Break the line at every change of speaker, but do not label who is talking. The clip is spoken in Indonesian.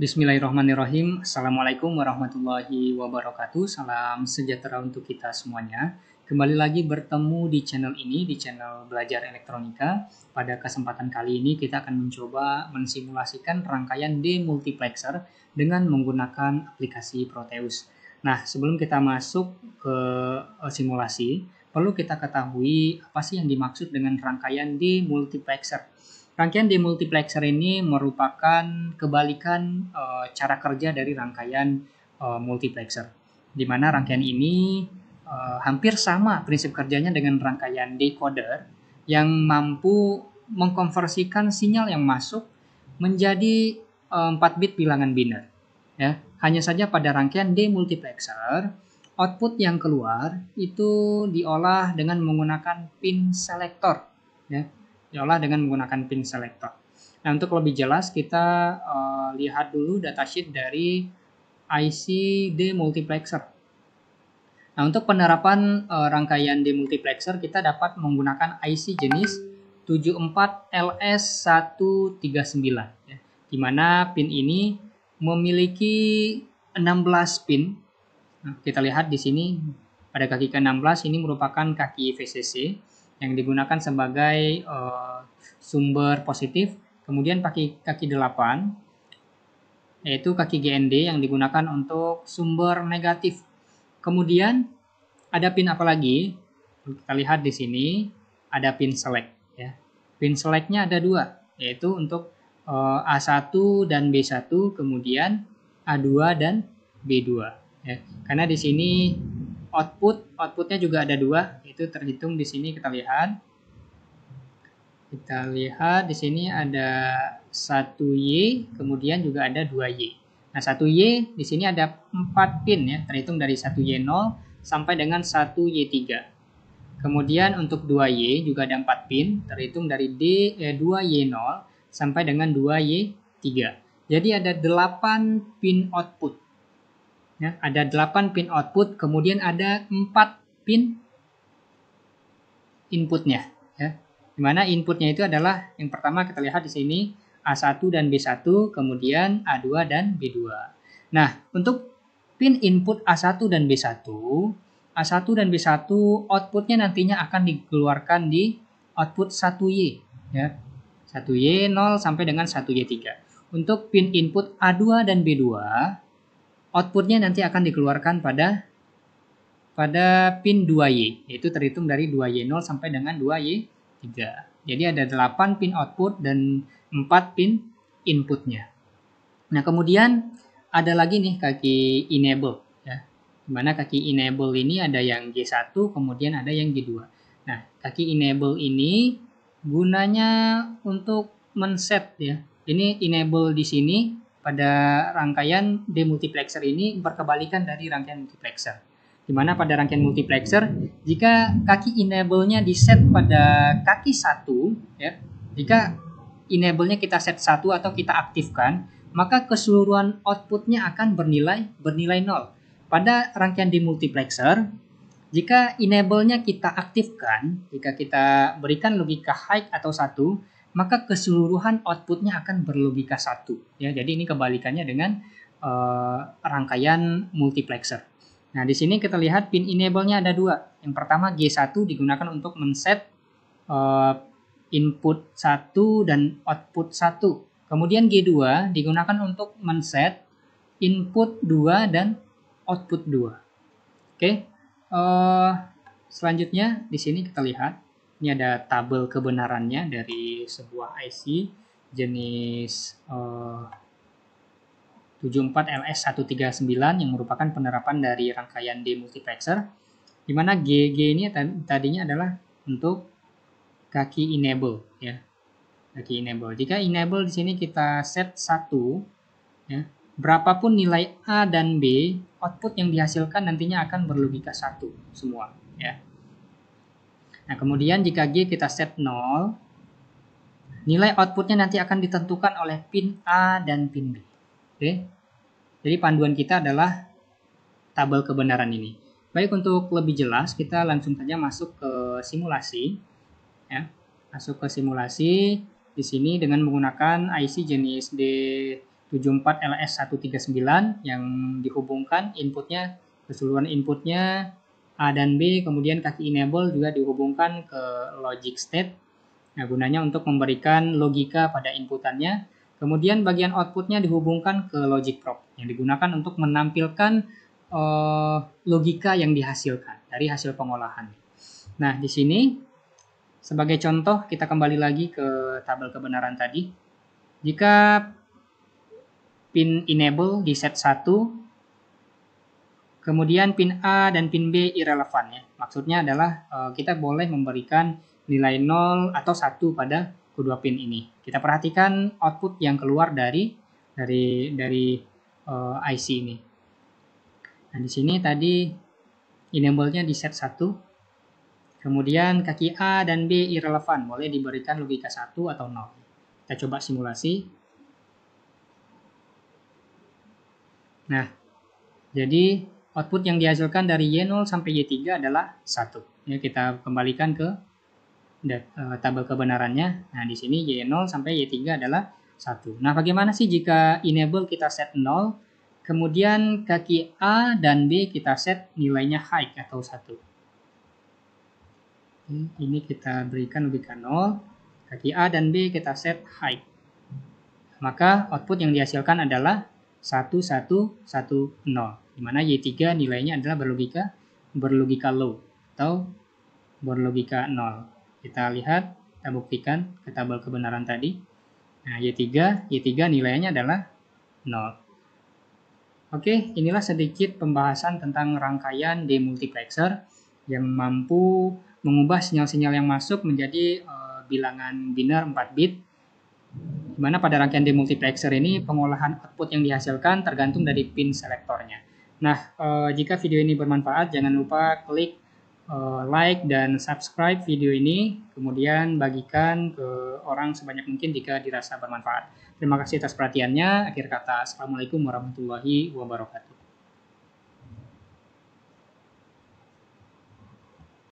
Bismillahirrahmanirrahim. Assalamualaikum warahmatullahi wabarakatuh. Salam sejahtera untuk kita semuanya. Kembali lagi bertemu di channel ini, di channel Belajar Elektronika. Pada kesempatan kali ini kita akan mencoba mensimulasikan rangkaian demultiplexer dengan menggunakan aplikasi Proteus. Nah, sebelum kita masuk ke e, simulasi, perlu kita ketahui apa sih yang dimaksud dengan rangkaian demultiplexer. Rangkaian demultiplexer ini merupakan kebalikan e, cara kerja dari rangkaian e, multiplexer, di mana rangkaian ini e, hampir sama prinsip kerjanya dengan rangkaian decoder yang mampu mengkonversikan sinyal yang masuk menjadi e, 4 bit bilangan biner. Ya, hanya saja pada rangkaian demultiplexer output yang keluar itu diolah dengan menggunakan pin selector. ya diolah dengan menggunakan pin selector. Nah, untuk lebih jelas kita uh, lihat dulu datasheet dari IC demultiplexer. Nah, untuk penerapan uh, rangkaian demultiplexer kita dapat menggunakan IC jenis 74LS139 ya, di mana pin ini memiliki 16 pin. Nah, kita lihat di sini pada kaki ke-16 ini merupakan kaki VCC yang digunakan sebagai uh, sumber positif. Kemudian kaki kaki 8 yaitu kaki GND yang digunakan untuk sumber negatif. Kemudian ada pin apa lagi? Kita lihat di sini ada pin select ya. Pin selectnya ada dua yaitu untuk uh, eh, A1 dan B1 kemudian A2 dan B2 ya. Karena di sini output outputnya juga ada dua itu terhitung di sini kita lihat kita lihat di sini ada 1 y kemudian juga ada 2 y nah 1 y di sini ada 4 pin ya terhitung dari 1 y 0 sampai dengan 1 y 3 kemudian untuk 2y juga ada 4 pin terhitung dari d eh, 2y 0 sampai dengan 2y 3 jadi ada 8 pin output Ya, ada 8 pin output, kemudian ada 4 pin inputnya. Ya. Dimana inputnya itu adalah yang pertama kita lihat di sini A1 dan B1, kemudian A2 dan B2. Nah, untuk pin input A1 dan B1, A1 dan B1 outputnya nantinya akan dikeluarkan di output 1Y. Ya. 1Y0 sampai dengan 1Y3. Untuk pin input A2 dan B2, outputnya nanti akan dikeluarkan pada pada pin 2Y, yaitu terhitung dari 2Y0 sampai dengan 2Y3. Jadi ada 8 pin output dan 4 pin inputnya. Nah, kemudian ada lagi nih kaki enable. Ya. Dimana kaki enable ini ada yang G1, kemudian ada yang G2. Nah, kaki enable ini gunanya untuk men-set ya. Ini enable di sini pada rangkaian demultiplexer ini berkebalikan dari rangkaian multiplexer. Di mana pada rangkaian multiplexer, jika kaki enable-nya di set pada kaki satu, ya, jika enable-nya kita set satu atau kita aktifkan, maka keseluruhan outputnya akan bernilai bernilai nol. Pada rangkaian demultiplexer, jika enable-nya kita aktifkan, jika kita berikan logika high atau satu, maka keseluruhan outputnya akan berlogika satu. Ya, jadi ini kebalikannya dengan uh, rangkaian multiplexer. Nah, di sini kita lihat pin enable-nya ada dua. Yang pertama G1 digunakan untuk men-set uh, input 1 dan output 1. Kemudian G2 digunakan untuk men-set input 2 dan output 2. Oke. Okay. Uh, eh, selanjutnya di sini kita lihat ini ada tabel kebenarannya dari sebuah IC jenis eh, uh, 74LS139 yang merupakan penerapan dari rangkaian D multiplexer di mana GG ini tadinya adalah untuk kaki enable ya. Kaki enable. Jika enable di sini kita set satu, ya. Berapapun nilai A dan B, output yang dihasilkan nantinya akan berlogika satu semua ya. Nah, kemudian jika G kita set 0, nilai outputnya nanti akan ditentukan oleh pin A dan pin B. Oke. Jadi panduan kita adalah tabel kebenaran ini. Baik, untuk lebih jelas kita langsung saja masuk ke simulasi. Ya, masuk ke simulasi di sini dengan menggunakan IC jenis D74LS139 yang dihubungkan inputnya keseluruhan inputnya A dan B, kemudian kaki enable juga dihubungkan ke logic state, nah, gunanya untuk memberikan logika pada inputannya. Kemudian bagian outputnya dihubungkan ke logic probe yang digunakan untuk menampilkan uh, logika yang dihasilkan dari hasil pengolahan. Nah, di sini sebagai contoh kita kembali lagi ke tabel kebenaran tadi. Jika pin enable di set 1 Kemudian pin A dan pin B irrelevant ya. Maksudnya adalah uh, kita boleh memberikan nilai 0 atau 1 pada kedua pin ini. Kita perhatikan output yang keluar dari dari dari uh, eh, IC ini. Nah, di sini tadi enable-nya di set 1. Kemudian kaki A dan B irrelevant, boleh diberikan logika 1 atau 0. Kita coba simulasi. Nah, jadi output yang dihasilkan dari Y0 sampai Y3 adalah 1. Ya, kita kembalikan ke e, tabel kebenarannya. Nah, di sini Y0 sampai Y3 adalah 1. Nah, bagaimana sih jika enable kita set 0, kemudian kaki A dan B kita set nilainya high atau 1. Ini kita berikan lebih ke 0, kaki A dan B kita set high. Maka output yang dihasilkan adalah 1, 1, 1, 0 di mana Y3 nilainya adalah berlogika berlogika low atau berlogika 0. Kita lihat, kita buktikan ke tabel kebenaran tadi. Nah, Y3, Y3 nilainya adalah 0. Oke, inilah sedikit pembahasan tentang rangkaian demultiplexer yang mampu mengubah sinyal-sinyal yang masuk menjadi e, bilangan biner 4 bit. Di mana pada rangkaian demultiplexer ini pengolahan output yang dihasilkan tergantung dari pin selektornya. Nah, eh, jika video ini bermanfaat, jangan lupa klik eh, like dan subscribe video ini, kemudian bagikan ke orang sebanyak mungkin jika dirasa bermanfaat. Terima kasih atas perhatiannya. Akhir kata, Assalamualaikum warahmatullahi wabarakatuh.